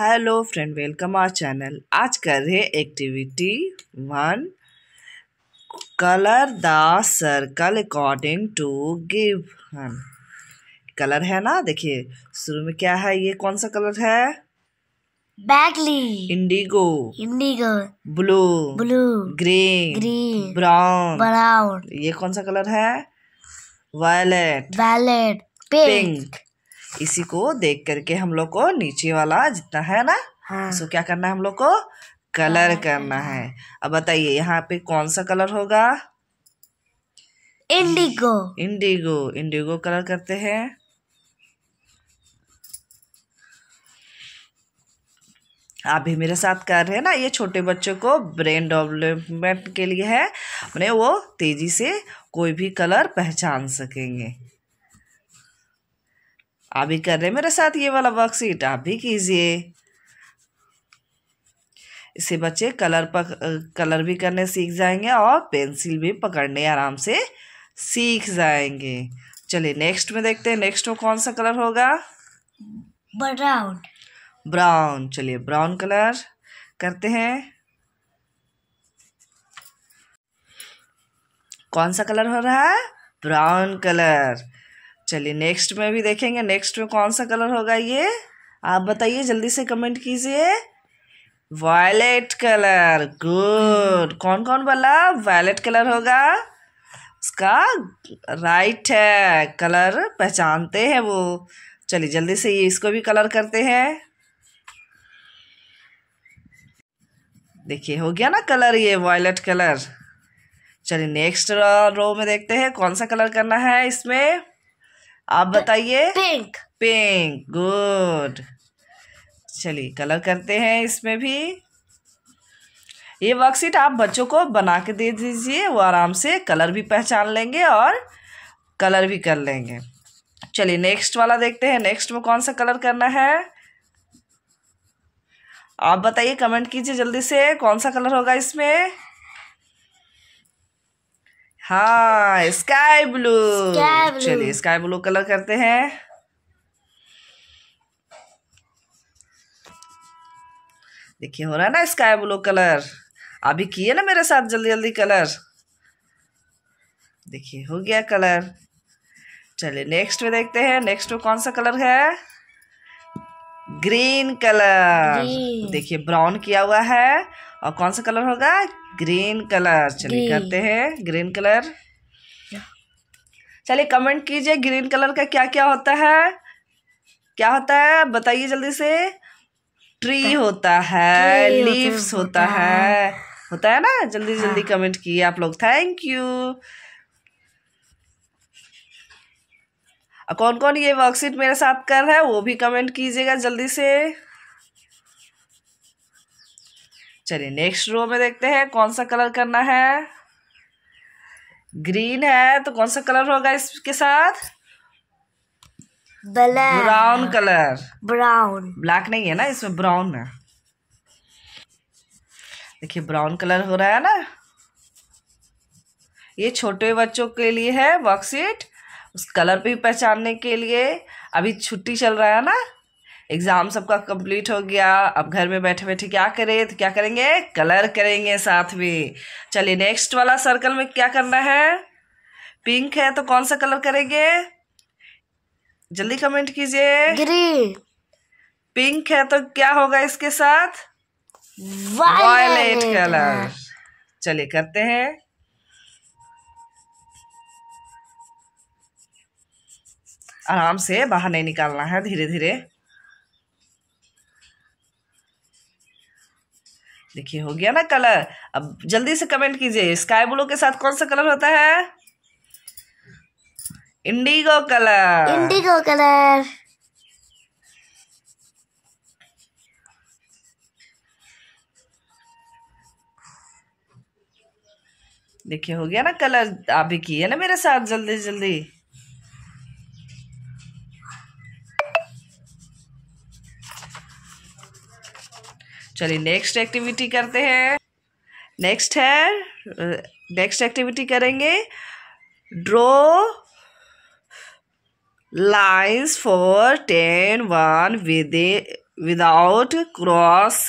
Hello friend welcome our channel आज कर रहे activity one colour the circle according to give colour है ना देखिए शुरू में क्या है ये कौन सा कलर है बैगली indigo indigo blue blue green green brown brown ये कौन सा कलर है वायलेट वायलेट पिंक इसी को देख करके हम लोग को नीचे वाला जितना है ना हाँ। सो क्या करना है हम लोग को कलर करना है अब बताइए यहाँ पे कौन सा कलर होगा इंडिगो इंडिगो इंडिगो कलर करते हैं आप भी मेरे साथ कर रहे हैं ना ये छोटे बच्चों को ब्रेन डेवलपमेंट के लिए है मैंने वो तेज़ी से कोई भी कलर पहचान सकेंगे आप भी कर रहे हैं मेरे साथ ये वाला वर्कशीट आप भी कीजिए इससे बच्चे कलर पक कलर भी करने सीख जाएंगे और पेंसिल भी पकड़ने आराम से सीख जाएंगे चलिए नेक्स्ट में देखते हैं नेक्स्ट में कौन सा कलर होगा ब्राउन ब्राउन चलिए ब्राउन कलर करते हैं कौन सा कलर हो रहा है ब्राउन कलर चलिए नेक्स्ट में भी देखेंगे नेक्स्ट में कौन सा कलर होगा ये आप बताइए जल्दी से कमेंट कीजिए वायलेट कलर गुड कौन कौन वाला वायलेट कलर होगा उसका राइट है कलर पहचानते हैं वो चलिए जल्दी से ये इसको भी कलर करते हैं देखिए हो गया ना कलर ये वायलेट कलर चलिए नेक्स्ट रो में देखते हैं कौन सा कलर करना है इसमें आप बताइए पिंक पिंक गुड चलिए कलर करते हैं इसमें भी ये वर्कशीट आप बच्चों को बना के दे दीजिए वो आराम से कलर भी पहचान लेंगे और कलर भी कर लेंगे चलिए नेक्स्ट वाला देखते हैं नेक्स्ट में कौन सा कलर करना है आप बताइए कमेंट कीजिए जल्दी से कौन सा कलर होगा इसमें हाँ स्काई ब्लू चलिए स्काई ब्लू कलर करते हैं देखिए हो रहा है ना स्काई ब्लू कलर अभी किए ना मेरे साथ जल्दी जल्दी कलर देखिए हो गया कलर चलिए नेक्स्ट में देखते हैं नेक्स्ट में कौन सा कलर है ग्रीन कलर देखिए ब्राउन किया हुआ है और कौन सा कलर होगा ग्रीन कलर चलिए करते हैं ग्रीन कलर चलिए कमेंट कीजिए ग्रीन कलर का क्या क्या होता है क्या होता है बताइए जल्दी से ट्री होता है लीव्स होता है होता है ना जल्दी हाँ। जल्दी कमेंट किए आप लोग थैंक यू कौन कौन ये वर्कशीट मेरे साथ कर रहा है वो भी कमेंट कीजिएगा जल्दी से चलिए नेक्स्ट रो में देखते हैं कौन सा कलर करना है ग्रीन है तो कौन सा कलर होगा इसके साथ black brown colour brown black नहीं है ना इसमें ब्राउन है देखिए ब्राउन कलर हो रहा है ना ये छोटे बच्चों के लिए है वर्कशीट उस कलर पे पहचानने के लिए अभी छुट्टी चल रहा है ना एग्ज़ाम सबका कंप्लीट हो गया अब घर में बैठे बैठे क्या करें तो क्या करेंगे कलर करेंगे साथ में चलिए नेक्स्ट वाला सर्कल में क्या करना है पिंक है तो कौन सा कलर करेंगे जल्दी कमेंट कीजिए ग्रीन पिंक है तो क्या होगा इसके साथ वायलेट कलर चलिए करते हैं आराम से बाहर नहीं निकालना है धीरे धीरे देखिए हो गया ना कलर अब जल्दी से कमेंट कीजिए स्काई ब्लू के साथ कौन सा कलर होता है इंडिगो कलर इंडिगो कलर देखिए हो गया ना कलर आप भी किए ना मेरे साथ जल्दी जल्दी चलिए नेक्स्ट एक्टिविटी करते हैं नेक्स्ट है नेक्स्ट एक्टिविटी करेंगे draw lines for ten one with without cross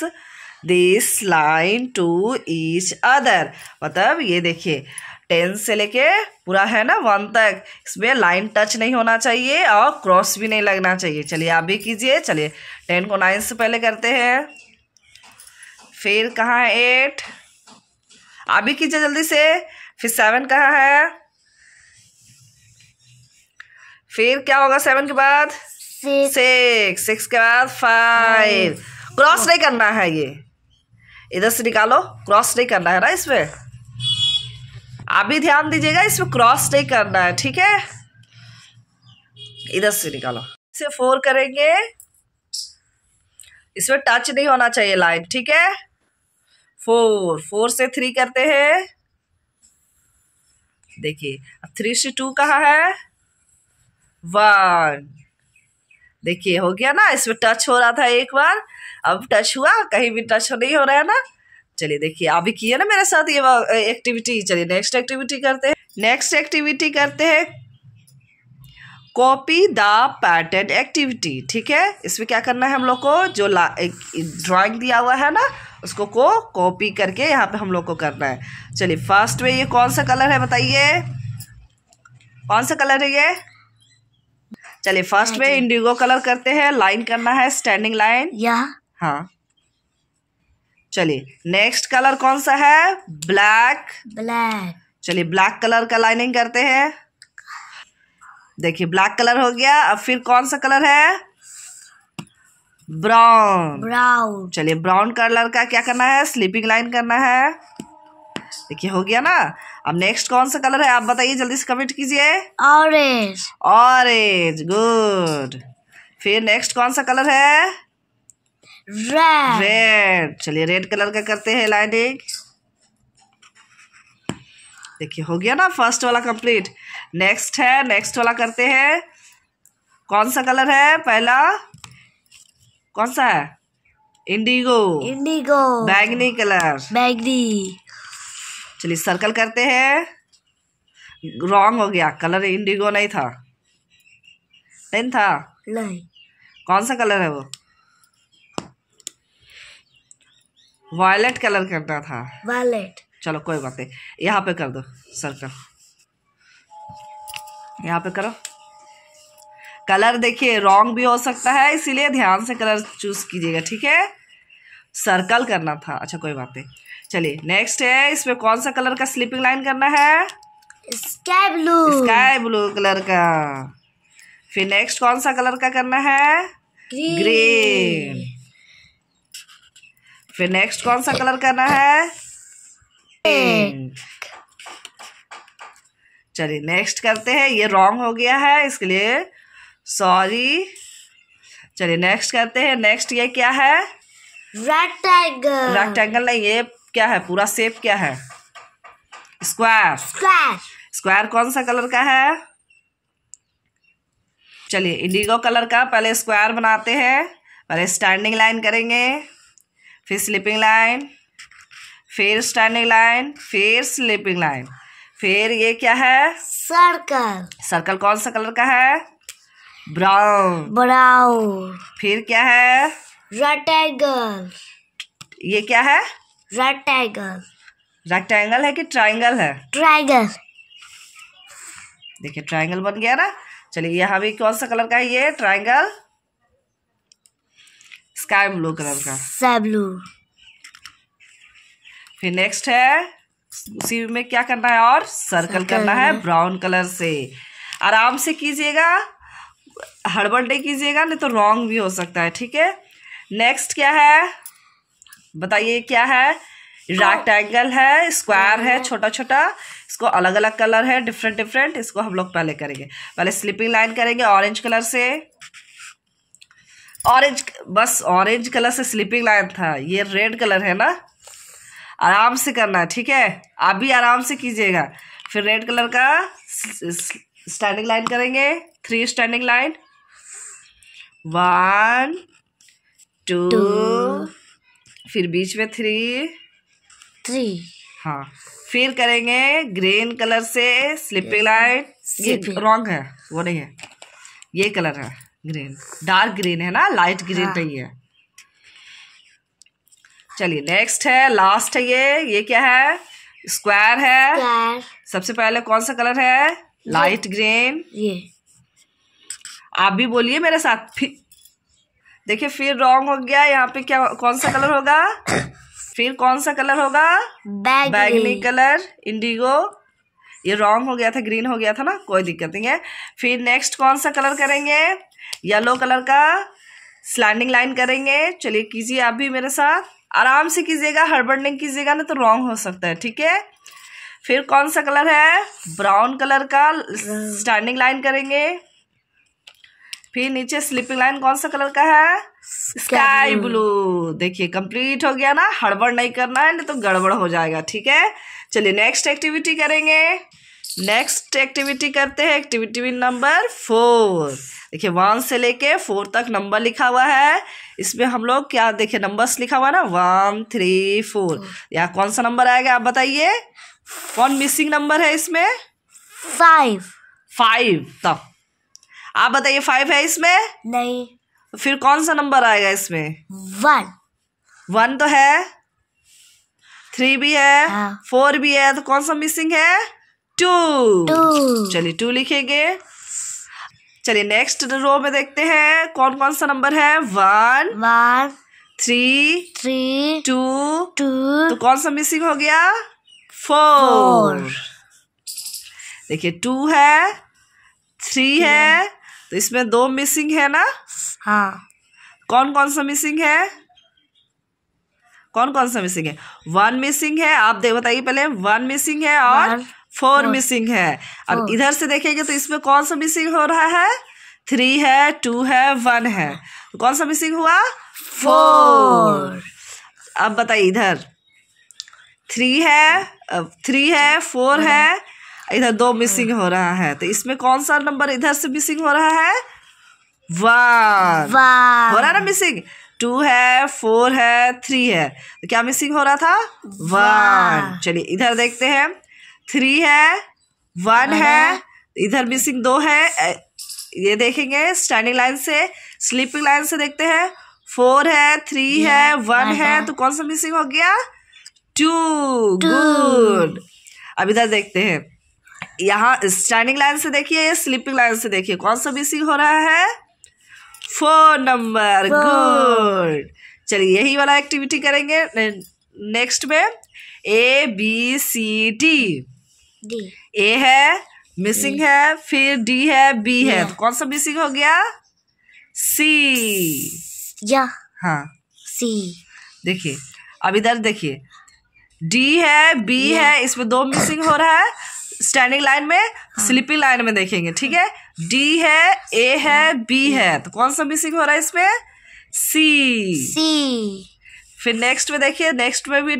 this line to each other मतलब ये देखिए टेन से लेके पूरा है ना वन तक इसमें लाइन टच नहीं होना चाहिए और क्रॉस भी नहीं लगना चाहिए चलिए आप भी कीजिए चलिए टेन को नाइन से पहले करते हैं फिर कहाँ है एट आप कीजिए जल्दी से फिर सेवन कहाँ है फिर क्या होगा सेवन के बाद सिक्स सिक्स के बाद फाइव क्रॉस hmm. नहीं hmm. करना है ये इधर से निकालो क्रॉस नहीं करना है ना इसमें आप भी ध्यान दीजिएगा इसमें क्रॉस नहीं करना है ठीक है इधर से निकालो इसे फोर करेंगे इसमें टच नहीं होना चाहिए लाइन ठीक है फोर फोर से थ्री करते हैं देखिए थ्री से टू कहा है वन देखिए हो गया ना इसमें टच हो रहा था एक बार अब टच हुआ कहीं भी टच नहीं हो रहा है ना चलिए देखिए अभी किए ना मेरे साथ ये एक्टिविटी चलिए नेक्स्ट एक्टिविटी करते हैं नेक्स्ट एक्टिविटी करते हैं कॉपी द पैटर्न एक्टिविटी ठीक है इसमें क्या करना है हम लोग को जो ला ड्राइंग दिया हुआ है ना उसको को कॉपी करके यहाँ पे हम लोग को करना है चलिए फर्स्ट में ये कौन सा कलर है बताइए कौन सा कलर है ये चलिए फर्स्ट में इंडिगो कलर करते हैं लाइन करना है स्टैंडिंग लाइन या हाँ चलिए नेक्स्ट कलर कौन सा है ब्लैक ब्लैक चलिए ब्लैक कलर का लाइनिंग करते हैं देखिए ब्लैक कलर हो गया अब फिर कौन सा कलर है ब्राउन ब्राउन चलिए ब्राउन कलर का क्या करना है स्लीपिंग लाइन करना है देखिए हो गया ना अब नेक्स्ट कौन सा कलर है आप बताइए जल्दी से कमेंट कीजिए ऑरेंज ऑरेंज गुड फिर नेक्स्ट कौन सा कलर है रेड रेड चलिए रेड कलर का करते हैं लाइनिंग देखिए हो गया ना फर्स्ट वाला कंप्लीट नेक्स्ट है नेक्स्ट वाला करते हैं कौन सा कलर है पहला कौन सा है इंडिगो इंडिगो बैगनी कलर बैगनी चलिए सर्कल करते हैं रॉन्ग हो गया कलर इंडिगो नहीं था नहीं था नहीं कौन सा कलर है वो वायलेट कलर करना था वायलेट चलो कोई बात नहीं यहाँ पे कर दो सर्कल यहाँ पे करो कलर देखिए रॉन्ग भी हो सकता है इसीलिए ध्यान से कलर चूज कीजिएगा ठीक है सर्कल करना था अच्छा कोई बात नहीं चलिए नेक्स्ट है इसमें कौन सा कलर का स्लीपिंग लाइन करना है sky blue sky blue colour का फिर नेक्स्ट कौन सा कलर का करना है ग्रीन फिर नेक्स्ट कौन सा कलर करना है चलिए नेक्स्ट करते हैं ये रॉन्ग हो गया है इसके लिए सॉरी चलिए नेक्स्ट करते हैं नेक्स्ट ये क्या है रेक्टेंगल रेक्टेंगल नहीं ये क्या है पूरा सेप क्या है स्क्वायर स्क्वायर स्क्वायर कौन सा कलर का है चलिए इंडिगो कलर का पहले स्क्वायर बनाते हैं पहले स्टैंडिंग लाइन करेंगे फिर स्लिपिंग लाइन फिर स्टैंडिंग लाइन फिर स्लीपिंग लाइन फिर ये क्या है सर्कल सर्कल कौन सा कलर का है ब्राउन ब्राउन फिर क्या है रेक्टेंगल ये क्या है रेक्टेंगल रेक्टेंगल है कि ट्राइंगल है ट्राइंगल देखिए ट्राइंगल बन गया ना चलिए यहाँ भी कौन सा कलर का है ये ट्राइंगल स्काई ब्लू कलर का स्काई ब्लू फिर नेक्स्ट है उसी में क्या करना है और सर्कल करना है ब्राउन कलर से आराम से कीजिएगा हड़बड़ नहीं कीजिएगा नहीं तो रॉन्ग भी हो सकता है ठीक है नेक्स्ट क्या है बताइए क्या है रेक्टेंगल है स्क्वायर है हाँ। छोटा छोटा इसको अलग अलग कलर है डिफरेंट डिफरेंट इसको हम लोग पहले करेंगे पहले स्लिपिंग लाइन करेंगे ऑरेंज कलर से ऑरेंज बस ऑरेंज कलर से स्लिपिंग लाइन था ये रेड कलर है ना आराम से करना ठीक है आप भी आराम से कीजिएगा फिर रेड कलर का स्टैंडिंग लाइन करेंगे three standing line one two फिर बीच में थ्री थ्री हाँ फिर करेंगे ग्रीन कलर से स्लिपिंग लाइन ये रॉन्ग है वो नहीं है ये कलर है ग्रीन डार्क ग्रीन है ना लाइट ग्रीन हाँ। नहीं तो है चलिए नेक्स्ट है लास्ट है ये ये क्या है स्क्वायर है सबसे पहले कौन सा कलर है लाइट ग्रीन ये आप भी बोलिए मेरे साथ फिर देखिए फिर रॉन्ग हो गया यहाँ पे क्या कौन सा कलर होगा फिर कौन सा कलर होगा बैगनी कलर इंडिगो ये रॉन्ग हो गया था ग्रीन हो गया था ना कोई दिक्कत नहीं है फिर नेक्स्ट कौन सा कलर करेंगे येलो कलर का स्लैंडिंग लाइन करेंगे चलिए कीजिए आप भी मेरे साथ आराम से कीजिएगा हड़बड़ नहीं कीजिएगा ना तो रॉन्ग हो सकता है ठीक है फिर कौन सा कलर है ब्राउन कलर का स्टैंडिंग लाइन करेंगे फिर नीचे स्लीपिंग लाइन कौन सा कलर का है स्काई ब्लू देखिए कंप्लीट हो गया ना हड़बड़ नहीं करना है नहीं तो गड़बड़ हो जाएगा ठीक है चलिए नेक्स्ट एक्टिविटी करेंगे नेक्स्ट एक्टिविटी करते हैं एक्टिविटी नंबर फोर देखिए वन से लेके फोर तक नंबर लिखा हुआ है इसमें हम लोग क्या देखिए नंबर्स लिखा हुआ ना वन थ्री फोर यहाँ कौन सा नंबर आएगा आप बताइए कौन मिसिंग नंबर है इसमें फाइव फाइव तो आप बताइए फाइव है इसमें नहीं तो फिर कौन सा नंबर आएगा इसमें वन वन तो है थ्री भी है फोर हाँ. भी है तो कौन सा मिसिंग है टू, टू। चलिए टू लिखेंगे चलिए नेक्स्ट रो में देखते हैं कौन कौन सा नंबर है one one three three two two तो कौन सा मिसिंग हो गया फोर देखिए टू है थ्री है तो इसमें दो मिसिंग है ना हाँ कौन कौन सा मिसिंग है कौन कौन सा मिसिंग है वन मिसिंग है आप देख बताइए पहले वन मिसिंग है और फोर मिसिंग है अब इधर से देखेंगे तो इसमें कौन सा मिसिंग हो रहा है थ्री है टू है वन है हाँ। तो कौन सा मिसिंग हुआ फोर अब बताइए इधर थ्री है थ्री है फोर है हाँ। इधर दो हाँ। मिसिंग हो रहा है तो इसमें कौन सा नंबर इधर से मिसिंग हो रहा है वन हो रहा है ना मिसिंग टू है फोर है थ्री है तो क्या मिसिंग हो रहा था वन चलिए इधर देखते हैं थ्री है वन है इधर मिसिंग दो है ये देखेंगे स्टैंडिंग लाइन से स्लीपिंग लाइन से देखते हैं फोर है थ्री है वन हाँ, है हाँ। तो कौन सा मिसिंग हो गया टू गुड अब इधर देखते हैं यहाँ स्टैंडिंग लाइन से देखिए या स्लीपिंग लाइन से देखिए कौन सा मिसिंग हो रहा है फोर नंबर गुड चलिए यही वाला एक्टिविटी करेंगे नेक्स्ट में A B C D A है मिसिंग है फिर डी है तो हाँ। बी हाँ। है तो कौन सा मिसिंग हो गया सी या हाँ सी देखिए अब इधर देखिए डी है बी है इसमें दो मिसिंग हो रहा है स्टैंडिंग लाइन में हाँ। स्लिपिंग लाइन में देखेंगे ठीक है डी है ए है बी है तो कौन सा मिसिंग हो रहा है इसमें सी सी फिर नेक्स्ट में देखिए नेक्स्ट में भी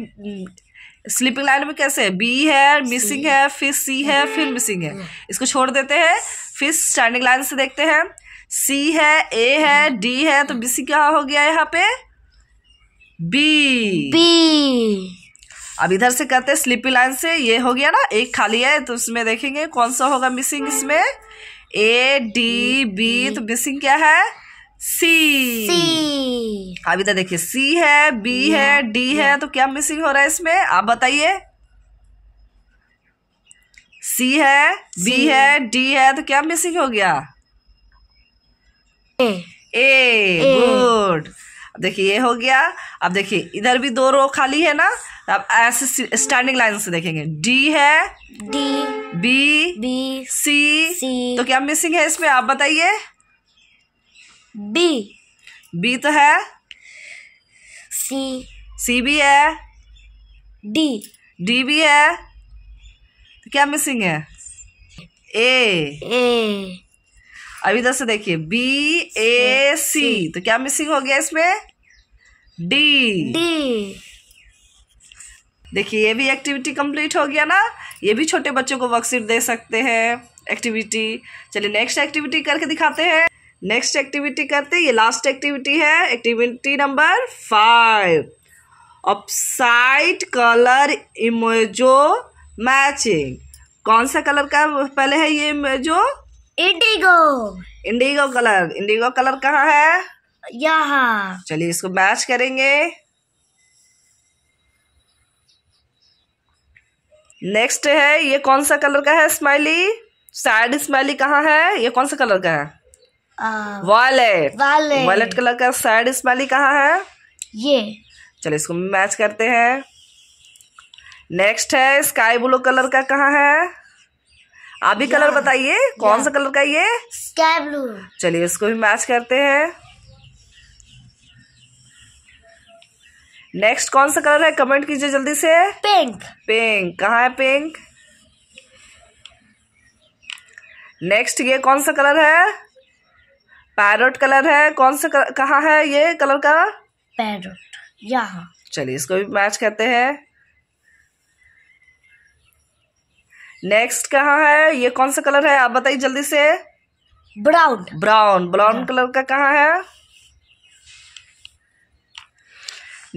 स्लीपिंग लाइन में कैसे बी है मिसिंग है फिर सी है फिर मिसिंग है hmm. इसको छोड़ देते हैं फिर स्टैंडिंग लाइन से देखते हैं सी है ए है डी है तो मिसिंग hmm. क्या हो गया यहाँ पे बी बी अब इधर से करते हैं स्लीपिंग लाइन से ये हो गया ना एक खाली है तो उसमें देखेंगे कौन सा होगा मिसिंग hmm. इसमें ए डी बी तो मिसिंग क्या है सी सी कविता देखिए सी है बी है डी है तो क्या मिसिंग हो रहा है इसमें आप बताइए सी है बी है डी है तो क्या मिसिंग हो गया ए गुड अब देखिए ये हो गया अब देखिए इधर भी दो रो खाली है ना अब ऐसे स्टैंडिंग लाइन से देखेंगे डी है D B B C C तो क्या मिसिंग है इसमें आप बताइए बी बी तो है सी सी भी है डी डी भी है तो क्या मिसिंग है ए ए अभी इधर से देखिए बी ए सी तो क्या मिसिंग हो गया इसमें डी डी देखिए ये भी एक्टिविटी कंप्लीट हो गया ना ये भी छोटे बच्चों को वर्कशीट दे सकते हैं एक्टिविटी चलिए नेक्स्ट एक्टिविटी करके दिखाते हैं नेक्स्ट एक्टिविटी करते हैं ये लास्ट एक्टिविटी है activity number five upside colour emoji matching कौन सा कलर का पहले है ये emoji indigo indigo colour indigo colour कहाँ है यहाँ चलिए इसको मैच करेंगे नेक्स्ट है ये कौन सा कलर का है स्माइली साइड स्माइली कहाँ है ये कौन सा कलर का है वॉलेट वॉलेट कलर का साइड स्माइली कहाँ है ये चलो इसको मैच करते हैं नेक्स्ट है स्काई ब्लू कलर का कहाँ है आप भी कलर बताइए कौन सा कलर का ये स्काई ब्लू चलिए इसको भी मैच करते हैं नेक्स्ट कौन सा कलर है कमेंट कीजिए जल्दी से पिंक पिंक कहाँ है पिंक नेक्स्ट ये कौन सा कलर है पैरोट कलर है कौन सा कहा है ये कलर का पैरोट यहाँ चलिए इसको भी मैच कहते हैं नेक्स्ट कहाँ है ये कौन सा कलर है आप बताइए जल्दी से ब्राउन ब्राउन ब्राउन हाँ। कलर का कहाँ है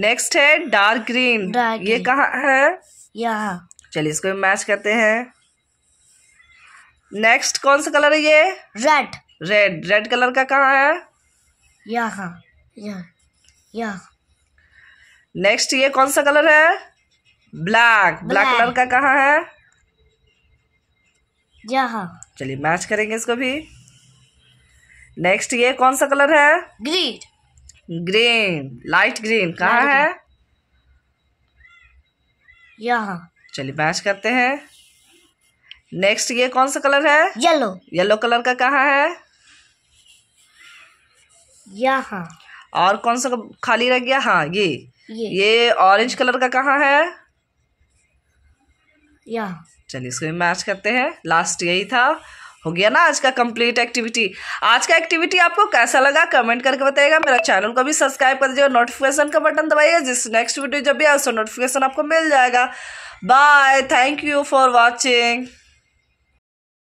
नेक्स्ट है डार्क ग्रीन ये कहाँ है यहाँ चलिए इसको भी मैच करते हैं नेक्स्ट कौन सा कलर है ये रेड रेड रेड कलर का कहाँ है यहाँ यहाँ नेक्स्ट ये कौन सा कलर है ब्लैक ब्लैक कलर का कहाँ है यहाँ चलिए मैच करेंगे इसको भी नेक्स्ट ये कौन सा कलर है ग्रीन ग्रीन लाइट ग्रीन कहाँ है यहाँ चलिए मैच करते हैं नेक्स्ट ये कौन सा कलर है येलो येलो कलर का कहाँ है यहाँ और कौन सा खाली रह गया हाँ ये ये, ऑरेंज कलर का कहाँ है यहाँ चलिए इसको भी मैच करते हैं लास्ट यही था हो गया ना आज का कंप्लीट एक्टिविटी आज का एक्टिविटी आपको कैसा लगा कमेंट करके बताइएगा मेरा चैनल को भी सब्सक्राइब कर दीजिएगा नोटिफिकेशन का बटन दबाइए जिस नेक्स्ट वीडियो जब भी आए उसका नोटिफिकेशन आपको मिल जाएगा bye thank you for watching